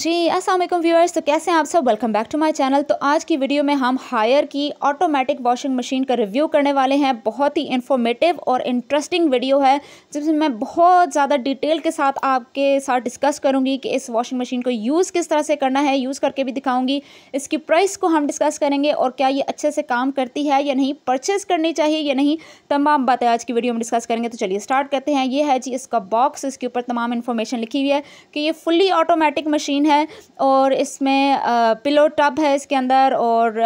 जी अस्सलाम वालेकुम व्यूअर्स तो कैसे हैं आप सब welcome back to my channel तो आज की वीडियो में हम हायर की ऑटोमेटिक वॉशिंग मशीन का रिव्यू करने वाले हैं बहुत ही इन्फॉर्मेटिव और इंटरेस्टिंग वीडियो है जिसमें मैं बहुत ज़्यादा डिटेल के साथ आपके साथ डिस्कस करूंगी कि इस वॉशिंग मशीन को यूज़ किस तरह से करना है यूज़ करके भी दिखाऊँगी इसकी प्राइस को हम डिस्कस करेंगे और क्या ये अच्छे से काम करती है या नहीं परचेज़ करनी चाहिए या नहीं तमाम बातें आज की वीडियो में डिस्कस करेंगे तो चलिए स्टार्ट करते हैं ये है जी इसका बॉक्स इसके ऊपर तमाम इन्फॉर्मेशन लिखी हुई है कि ये फुल्ली ऑटोमेटिक मशीन है और इसमें पिलो टब है इसके अंदर और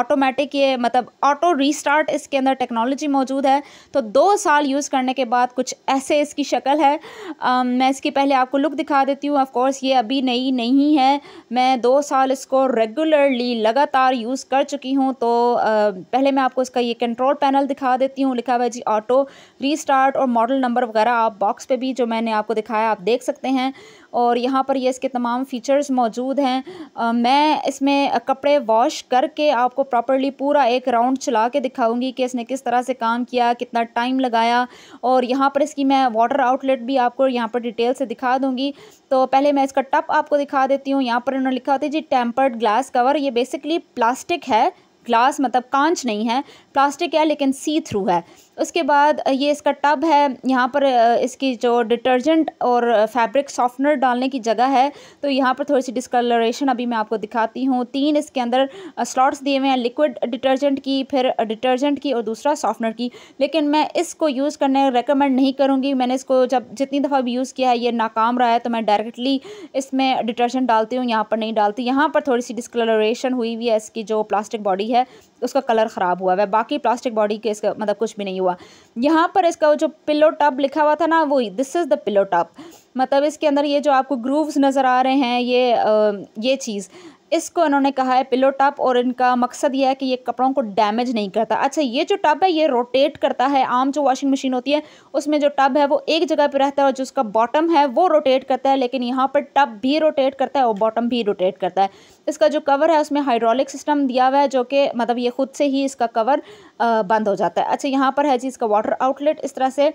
ऑटोमेटिक ये मतलब ऑटो रीस्टार्ट इसके अंदर टेक्नोलॉजी मौजूद है तो दो साल यूज़ करने के बाद कुछ ऐसे इसकी शक्ल है आ, मैं इसकी पहले आपको लुक दिखा देती हूँ ऑफ़कोर्स ये अभी नई नहीं है मैं दो साल इसको रेगुलरली लगातार यूज़ कर चुकी हूँ तो आ, पहले मैं आपको इसका ये कंट्रोल पैनल दिखा देती हूँ लिखा हुआ जी ऑटो रीस्टार्ट और मॉडल नंबर वगैरह आप बॉक्स पे भी जो मैंने आपको दिखाया आप देख सकते हैं और यहाँ पर ये इसके तमाम फ़ीचर्स मौजूद हैं मैं इसमें कपड़े वॉश करके आपको प्रॉपरली पूरा एक राउंड चला के दिखाऊँगी कि इसने किस तरह से काम किया कितना टाइम लगाया और यहाँ पर इसकी मैं वाटर आउटलेट भी आपको यहाँ पर डिटेल से दिखा दूँगी तो पहले मैं इसका टप आपको दिखा देती हूँ यहाँ पर इन्होंने लिखा होता है जी टेम्पर्ड ग्लास कवर ये बेसिकली प्लास्टिक है ग्लास मतलब कांच नहीं है प्लास्टिक है लेकिन सी थ्रू है उसके बाद ये इसका टब है यहाँ पर इसकी जो डिटर्जेंट और फैब्रिक सॉफ्टनर डालने की जगह है तो यहाँ पर थोड़ी सी डिस्कलरेशन अभी मैं आपको दिखाती हूँ तीन इसके अंदर स्लॉट्स दिए हुए हैं लिक्विड डिटर्जेंट की फिर डिटर्जेंट की और दूसरा सॉफ्टनर की लेकिन मैं इसको यूज़ करने रिकमेंड नहीं करूँगी मैंने इसको जब जितनी दफ़ा भी यूज़ किया है ये नाकाम रहा है तो मैं डायरेक्टली इसमें डिटर्जेंट डालती हूँ यहाँ पर नहीं डालती यहाँ पर थोड़ी सी डिस्कलरेशन हुई हुई है इसकी जो प्लास्टिक बॉडी है उसका कलर ख़राब हुआ है बाकी बाकी प्लास्टिक बॉडी के इसका मतलब कुछ भी नहीं हुआ यहाँ पर इसका जो पिल्लो टॉप लिखा हुआ था ना वो this is the pillow top मतलब इसके अंदर ये जो आपको ग्रूव्स नज़र आ रहे हैं ये आ, ये चीज़ इसको इन्होंने कहा है पिलो टॉप और इनका मकसद यह है कि ये कपड़ों को डैमेज नहीं करता अच्छा ये जो टब है ये रोटेट करता है आम जो वॉशिंग मशीन होती है उसमें जो टब है वो एक जगह पर रहता है और जो उसका बॉटम है वो रोटेट करता है लेकिन यहाँ पर टब भी रोटेट करता है और बॉटम भी रोटेट करता है इसका जो कवर है उसमें हाइड्रोलिक सिस्टम दिया हुआ है जो कि मतलब ये खुद से ही इसका कवर बंद हो जाता है अच्छा यहाँ पर है जी इसका वाटर आउटलेट इस तरह से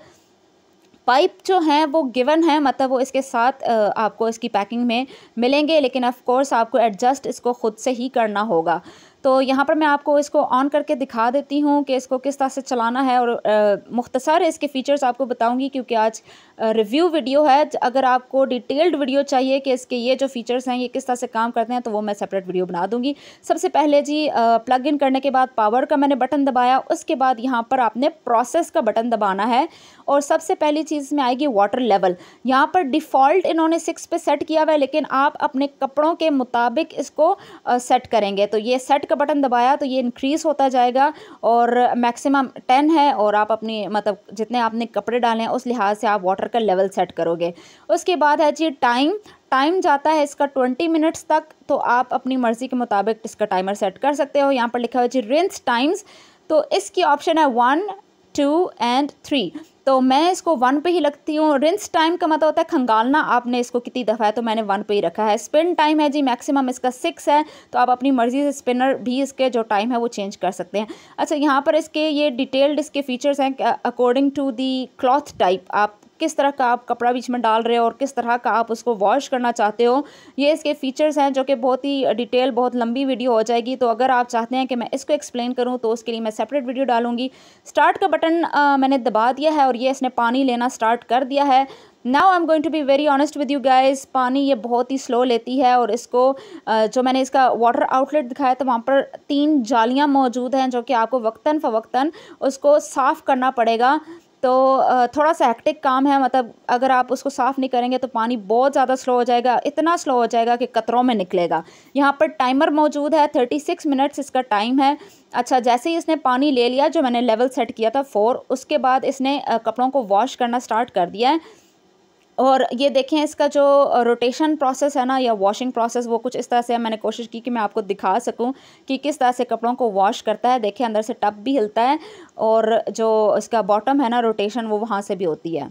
पाइप जो हैं वो गिवन है मतलब वो इसके साथ आपको इसकी पैकिंग में मिलेंगे लेकिन ऑफ़ कोर्स आपको एडजस्ट इसको ख़ुद से ही करना होगा तो यहाँ पर मैं आपको इसको ऑन करके दिखा देती हूँ कि इसको किस तरह से चलाना है और मुख्तसर इसके फ़ीचर्स आपको बताऊँगी क्योंकि आज रिव्यू वीडियो है अगर आपको डिटेल्ड वीडियो चाहिए कि इसके ये जो फ़ीचर्स हैं ये किस तरह से काम करते हैं तो वो मैं सेपरेट वीडियो बना दूँगी सबसे पहले जी प्लग इन करने के बाद पावर का मैंने बटन दबाया उसके बाद यहाँ पर आपने प्रोसेस का बटन दबाना है और सबसे पहली चीज़ में आएगी वाटर लेवल यहाँ पर डिफ़ॉल्ट इन्होंने सिक्स पर सेट किया हुआ है लेकिन आप अपने कपड़ों के मुताबिक इसको सेट करेंगे तो ये सेट का बटन दबाया तो ये इंक्रीज़ होता जाएगा और मैक्सिमम टेन है और आप अपने मतलब जितने आपने कपड़े डाले हैं उस लिहाज से आप वाटर का लेवल सेट करोगे उसके बाद है जी टाइम टाइम जाता है इसका ट्वेंटी मिनट्स तक तो आप अपनी मर्ज़ी के मुताबिक इसका टाइमर सेट कर सकते हो यहाँ पर लिखा हुआ जी रिंस टाइम्स तो इसकी ऑप्शन है वन टू एंड थ्री तो मैं इसको वन पे ही लगती हूँ रिंस टाइम का मतलब होता है खंगालना आपने इसको कितनी दफ़ा है तो मैंने वन पे ही रखा है स्पिन टाइम है जी मैक्सिमम इसका सिक्स है तो आप अपनी मर्ज़ी से स्पिनर भी इसके जो टाइम है वो चेंज कर सकते हैं अच्छा यहाँ पर इसके ये डिटेल्ड इसके फीचर्स हैं according to the cloth type आप किस तरह का आप कपड़ा बीच में डाल रहे हो और किस तरह का आप उसको वॉश करना चाहते हो ये इसके फीचर्स हैं जो कि बहुत ही डिटेल बहुत लंबी वीडियो हो जाएगी तो अगर आप चाहते हैं कि मैं इसको एक्सप्लेन करूँ तो उसके लिए मैं सेपरेट वीडियो डालूँगी स्टार्ट का बटन आ, मैंने दबा दिया है और और ये इसने पानी लेना स्टार्ट कर दिया है now I am going to be very honest with you guys पानी ये बहुत ही स्लो लेती है और इसको जो मैंने इसका वाटर आउटलेट दिखाया था वहाँ पर तीन जालियाँ मौजूद हैं जो कि आपको वक्ता फ़वक्ता उसको साफ़ करना पड़ेगा तो थोड़ा सा एक्टिक काम है मतलब अगर आप उसको साफ़ नहीं करेंगे तो पानी बहुत ज़्यादा स्लो हो जाएगा इतना स्लो हो जाएगा कि कतरों में निकलेगा यहाँ पर टाइमर मौजूद है थर्टी सिक्स मिनट्स इसका टाइम है अच्छा जैसे ही इसने पानी ले लिया जो मैंने लेवल सेट किया था फोर उसके बाद इसने कपड़ों को वॉश करना स्टार्ट कर दिया है और ये देखें इसका जो रोटेशन प्रोसेस है ना या वॉशिंग प्रोसेस वो कुछ इस तरह से मैंने कोशिश की कि मैं आपको दिखा सकूं कि किस तरह से कपड़ों को वॉश करता है देखें अंदर से टप भी हिलता है और जो इसका बॉटम है ना रोटेशन वो वहाँ से भी होती है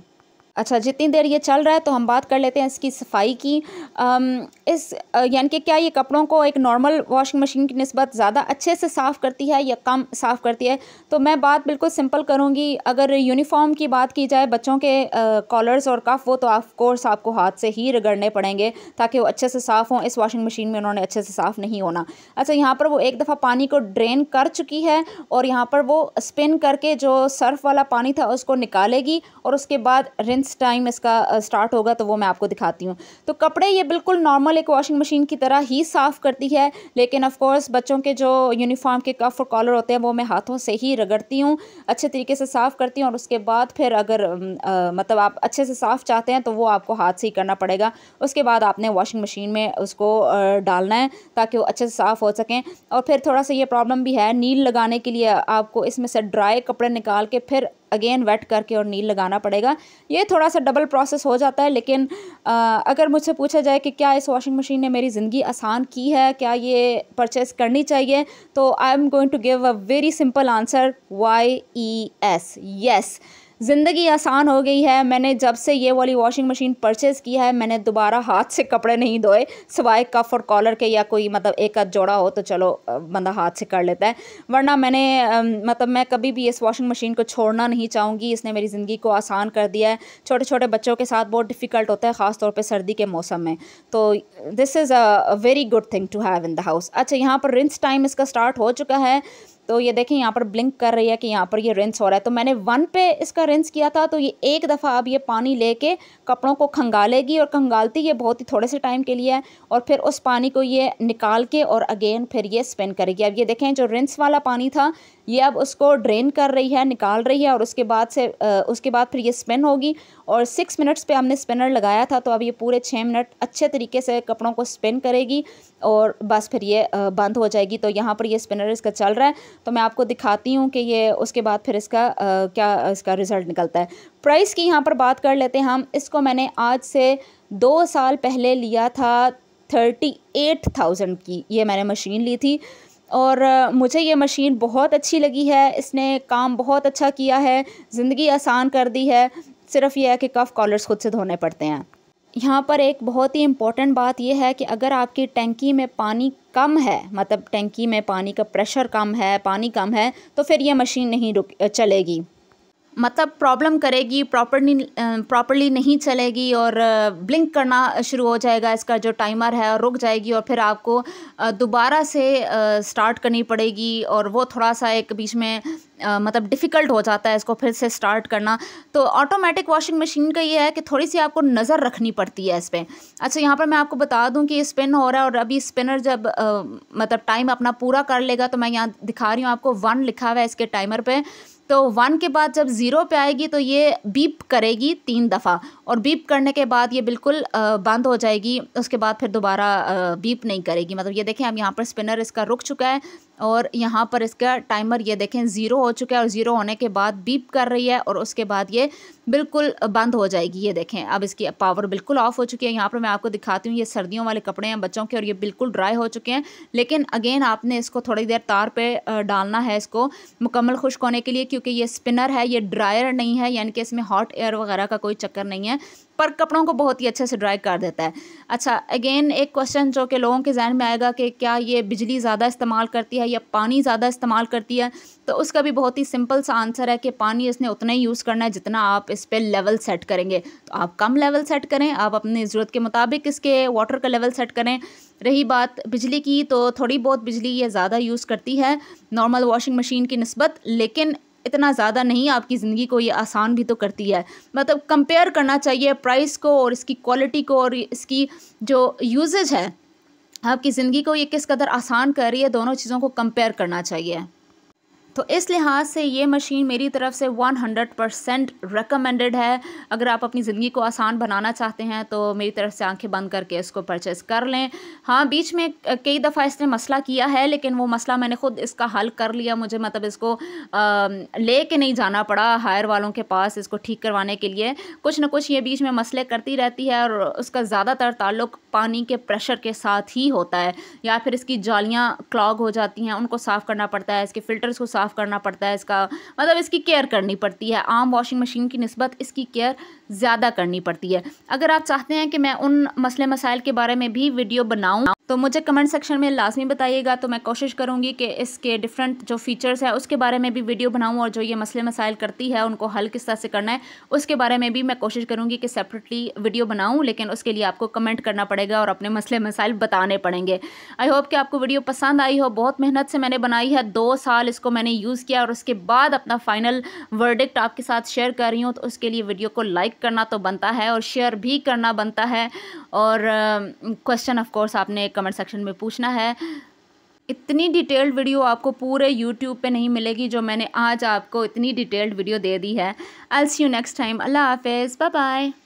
अच्छा जितनी देर ये चल रहा है तो हम बात कर लेते हैं इसकी सफाई की आम, इस यानी कि क्या ये कपड़ों को एक नॉर्मल वॉशिंग मशीन की नस्बत ज़्यादा अच्छे से साफ़ करती है या कम साफ़ करती है तो मैं बात बिल्कुल सिंपल करूँगी अगर यूनिफॉर्म की बात की जाए बच्चों के कॉलर्स और कफ वो तो ऑफकोर्स आपको हाथ से ही रगड़ने पड़ेंगे ताकि वो अच्छे से साफ़ हों इस वॉशिंग मशीन में उन्होंने अच्छे से साफ़ नहीं होना अच्छा यहाँ पर वो एक दफ़ा पानी को ड्रेन कर चुकी है और यहाँ पर वो स्पिन करके जो सर्फ वाला पानी था उसको निकालेगी और उसके बाद रिन मेंटेनेंस टाइम इसका स्टार्ट होगा तो वो मैं आपको दिखाती हूँ तो कपड़े ये बिल्कुल नॉर्मल एक वॉशिंग मशीन की तरह ही साफ़ करती है लेकिन ऑफ़ बच्चों के जो यूनिफॉर्म के कफ और कॉलर होते हैं वो मैं हाथों से ही रगड़ती हूँ अच्छे तरीके से साफ़ करती हूँ और उसके बाद फिर अगर आ, मतलब आप अच्छे से साफ़ चाहते हैं तो वो आपको हाथ से ही करना पड़ेगा उसके बाद आपने वॉशिंग मशीन में उसको डालना है ताकि वो अच्छे से साफ़ हो सकें और फिर थोड़ा सा ये प्रॉब्लम भी है नील लगाने के लिए आपको इसमें से ड्राई कपड़े निकाल के फिर अगेन वेट करके और नील लगाना पड़ेगा ये थोड़ा सा डबल प्रोसेस हो जाता है लेकिन आ, अगर मुझसे पूछा जाए कि क्या इस वॉशिंग मशीन ने मेरी ज़िंदगी आसान की है क्या ये परचेस करनी चाहिए तो I am going to give a very simple answer Y E S yes ज़िंदगी आसान हो गई है मैंने जब से ये वाली वॉशिंग मशीन परचेज़ की है मैंने दोबारा हाथ से कपड़े नहीं धोए सिवाए कफ़ और कॉलर के या कोई मतलब एक आध जोड़ा हो तो चलो बंदा हाथ से कर लेता है वरना मैंने मतलब मैं कभी भी इस वॉशिंग मशीन को छोड़ना नहीं चाहूँगी इसने मेरी ज़िंदगी को आसान कर दिया है छोटे छोटे बच्चों के साथ बहुत डिफ़िकल्ट होता है ख़ासतौर पर सर्दी के मौसम में तो this is a very good thing to have in the house अच्छा यहाँ पर रिंस टाइम इसका स्टार्ट हो चुका है तो ये देखें यहाँ पर ब्लिंक कर रही है कि यहाँ पर ये रिंस हो रहा है तो मैंने वन पे इसका रिंस किया था तो ये एक दफ़ा अब ये पानी लेके कपड़ों को खंगालेगी और खंगालती ये बहुत ही थोड़े से टाइम के लिए है और फिर उस पानी को ये निकाल के और अगेन फिर ये स्पिन करेगी अब ये देखें जो रिंस वाला पानी था ये अब उसको ड्रेन कर रही है निकाल रही है और उसके बाद से उसके बाद फिर ये स्पिन होगी और सिक्स मिनट्स पे हमने स्पिनर लगाया था तो अब ये पूरे छः मिनट अच्छे तरीके से कपड़ों को स्पिन करेगी और बस फिर ये बंद हो जाएगी तो यहाँ पर ये स्पिनर इसका चल रहा है तो मैं आपको दिखाती हूँ कि ये उसके बाद फिर इसका आ, क्या इसका रिज़ल्ट निकलता है प्राइस की यहाँ पर बात कर लेते हैं हम इसको मैंने आज से दो साल पहले लिया था थर्टी एट थाउजेंड की ये मैंने मशीन ली थी और मुझे ये मशीन बहुत अच्छी लगी है इसने काम बहुत अच्छा किया है ज़िंदगी आसान कर दी है सिर्फ यह है कि कफ कॉलर्स खुद से धोने पड़ते हैं यहाँ पर एक बहुत ही इम्पॉर्टेंट बात यह है कि अगर आपकी टैंकी में पानी कम है मतलब टंकी में पानी का प्रेशर कम है पानी कम है तो फिर ये मशीन नहीं रुक चलेगी मतलब प्रॉब्लम करेगी प्रॉपरली प्रॉपरली नहीं चलेगी और ब्लिंक करना शुरू हो जाएगा इसका जो टाइमर है रुक जाएगी और फिर आपको दोबारा से स्टार्ट करनी पड़ेगी और वो थोड़ा सा एक बीच में मतलब डिफ़िकल्ट हो जाता है इसको फिर से स्टार्ट करना तो ऑटोमेटिक वॉशिंग मशीन का ये है कि थोड़ी सी आपको नज़र रखनी पड़ती है इस पर अच्छा यहाँ पर मैं आपको बता दूँ कि स्पिन हो रहा है और अभी स्पिनर जब मतलब टाइम अपना पूरा कर लेगा तो मैं यहाँ दिखा रही हूँ आपको वन लिखा हुआ है इसके टाइमर पर तो वन के बाद जब ज़ीरो पे आएगी तो ये बीप करेगी तीन दफ़ा और बीप करने के बाद ये बिल्कुल बंद हो जाएगी उसके बाद फिर दोबारा बीप नहीं करेगी मतलब ये देखें अब यहाँ पर स्पिनर इसका रुक चुका है और यहाँ पर इसका टाइमर ये देखें ज़ीरो हो चुका है और ज़ीरो होने के बाद बीप कर रही है और उसके बाद ये बिल्कुल बंद हो जाएगी ये देखें अब इसकी पावर बिल्कुल ऑफ हो चुकी है यहाँ पर मैं आपको दिखाती हूँ ये सर्दियों वाले कपड़े हैं बच्चों के और ये बिल्कुल ड्राई हो चुके हैं लेकिन अगेन आपने इसको थोड़ी देर तार पर डालना है इसको मुकम्मल खुश्क होने के लिए क्योंकि ये स्पिनर है ये ड्रायर नहीं है यानी कि इसमें हॉट एयर वगैरह का कोई चक्कर नहीं है पर कपड़ों को बहुत ही अच्छे से ड्राई कर देता है अच्छा अगेन एक क्वेश्चन जो कि लोगों के जहन में आएगा कि क्या ये बिजली ज़्यादा इस्तेमाल करती है या पानी ज़्यादा इस्तेमाल करती है तो उसका भी बहुत ही सिंपल सा आंसर है कि पानी इसने उतना ही यूज़ करना है जितना आप इस पर लेवल सेट करेंगे तो आप कम लेवल सेट करें आप अपनी ज़रूरत के मुताबिक इसके वाटर का लेवल सेट करें रही बात बिजली की तो थोड़ी बहुत बिजली ये ज़्यादा यूज़ करती है नॉर्मल वॉशिंग मशीन की नस्बत लेकिन इतना ज़्यादा नहीं आपकी ज़िंदगी को ये आसान भी तो करती है मतलब कंपेयर करना चाहिए प्राइस को और इसकी क्वालिटी को और इसकी जो यूजेज है आपकी ज़िंदगी को ये किस कदर आसान कर रही है दोनों चीज़ों को कंपेयर करना चाहिए तो इस लिहाज से ये मशीन मेरी तरफ से 100 परसेंट रिकमेंडेड है अगर आप अपनी ज़िंदगी को आसान बनाना चाहते हैं तो मेरी तरफ से आंखें बंद करके इसको परचेज़ कर लें हाँ बीच में कई दफ़ा इसने मसला किया है लेकिन वो मसला मैंने ख़ुद इसका हल कर लिया मुझे मतलब इसको ले के नहीं जाना पड़ा हायर वालों के पास इसको ठीक करवाने के लिए कुछ ना कुछ ये बीच में मसले करती रहती है और उसका ज़्यादातर ताल्लुक पानी के प्रेशर के साथ ही होता है या फिर इसकी जालियाँ क्लॉग हो जाती हैं उनको साफ़ करना पड़ता है इसके फ़िल्टर्स को साफ साफ़ करना पड़ता है इसका मतलब इसकी केयर करनी पड़ती है आम वॉशिंग मशीन की नस्बत इसकी केयर ज़्यादा करनी पड़ती है अगर आप चाहते हैं कि मैं उन मसले मसाइल के बारे में भी वीडियो बनाऊँ तो मुझे कमेंट सेक्शन में लाजमी बताइएगा तो मैं कोशिश करूँगी कि इसके डिफरेंट जो फीचर्स है उसके बारे में भी वीडियो बनाऊँ और जो ये मसले मसाइल करती है उनको हल किस तरह से करना है उसके बारे में भी मैं कोशिश करूँगी कि सेपरेटली वीडियो बनाऊँ लेकिन उसके लिए आपको कमेंट करना पड़ेगा और अपने मसले मसाइल बताने पड़ेंगे आई होप कि आपको वीडियो पसंद आई हो बहुत मेहनत से मैंने बनाई है दो साल इसको मैंने यूज़ किया और उसके बाद अपना फाइनल वर्डिक्ट आपके साथ शेयर कर रही हूँ तो उसके लिए वीडियो को लाइक करना तो बनता है और शेयर भी करना बनता है और क्वेश्चन ऑफ कोर्स आपने कमेंट सेक्शन में पूछना है इतनी डिटेल्ड वीडियो आपको पूरे यूट्यूब पे नहीं मिलेगी जो मैंने आज आपको इतनी डिटेल्ड वीडियो दे दी है I see you next time अल्लाह हाफिज़ बाय बाय